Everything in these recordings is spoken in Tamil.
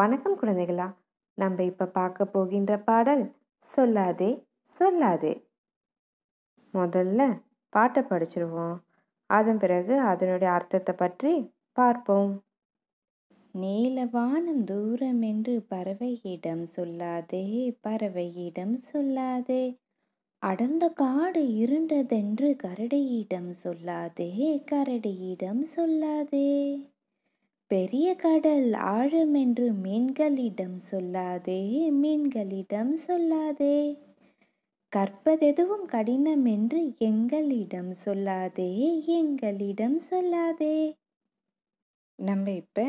வணக்கம் குழந்தைகளா நம்ம இப்போ பார்க்க போகின்ற பாடல் சொல்லாதே சொல்லாதே முதல்ல பாட்டை படிச்சிருவோம் அதன் பிறகு அதனுடைய அர்த்தத்தை பற்றி பார்ப்போம் நீல வானம் தூரம் என்று பறவையிடம் சொல்லாதே பறவையிடம் சொல்லாதே அடர்ந்த காடு இருண்டதென்று கரடியிடம் சொல்லாதே கரடியிடம் சொல்லாதே பெரிய கடல் ஆழம் என்று மீன்களிடம் சொல்லாதே மீன்களிடம் சொல்லாதே கற்பதெதுவும் கடினம் என்று எங்களிடம் சொல்லாதே எங்களிடம் சொல்லாதே நம்ம இப்போ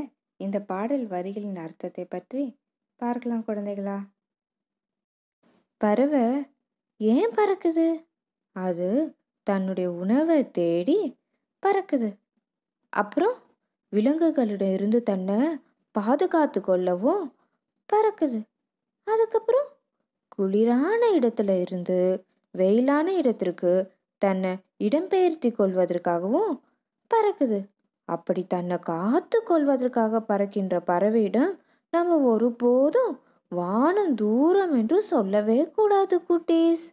இந்த பாடல் வரிகளின் அர்த்தத்தை பற்றி பார்க்கலாம் குழந்தைகளா பறவை ஏன் பறக்குது அது தன்னுடைய உணவை தேடி பறக்குது அப்புறம் விலங்குகளிடம் இருந்து தன்னை பாதுகாத்து கொள்ளவும் பறக்குது அதுக்கப்புறம் குளிரான இடத்துல இருந்து வெயிலான இடத்திற்கு தன்னை இடம்பெயர்த்தி கொள்வதற்காகவும் பறக்குது அப்படி தன்னை காத்து கொள்வதற்காக பறக்கின்ற பறவையிடம் நம்ம ஒருபோதும் வானம் தூரம் என்று சொல்லவே கூடாது குட்டீஸ்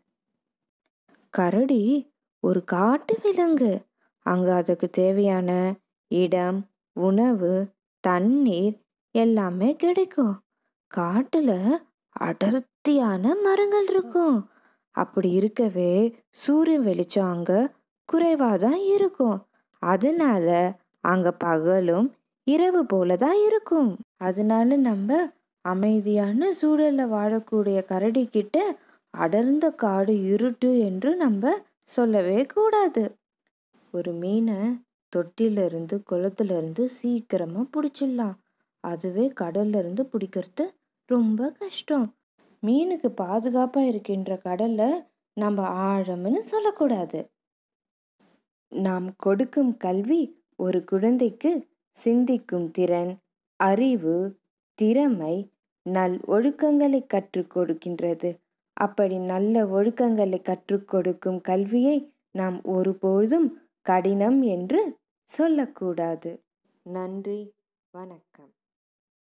கரடி ஒரு காட்டு விலங்கு அங்கே அதுக்கு தேவையான இடம் உணவு தண்ணீர் எல்லாமே கிடைக்கும் காட்டுல அடர்த்தியான மரங்கள் இருக்கும் அப்படி இருக்கவே சூரிய வெளிச்சம் அங்க குறைவாதான் தான் இருக்கும் அதனால அங்க பகலும் இரவு போல தான் இருக்கும் அதனால நம்ம அமைதியான சூழல்ல வாழக்கூடிய கரடி கிட்ட அடர்ந்த காடு இருட்டு என்று நம்ம சொல்லவே கூடாது ஒரு மீனை தொட்டிலிருந்து குளத்துலேருந்து சீக்கிரமாக பிடிச்சிடலாம் அதுவே கடல்லிருந்து பிடிக்கிறது ரொம்ப கஷ்டம் மீனுக்கு பாதுகாப்பாக இருக்கின்ற கடலை நம்ம ஆழம்னு சொல்லக்கூடாது நாம் கொடுக்கும் கல்வி ஒரு குழந்தைக்கு சிந்திக்கும் திறன் அறிவு திறமை நல் ஒழுக்கங்களை கற்றுக் கொடுக்கின்றது அப்படி நல்ல ஒழுக்கங்களை கற்றுக் கொடுக்கும் கல்வியை நாம் ஒருபோதும் கடினம் என்று சொல்லக்கூடாது நன்றி வணக்கம்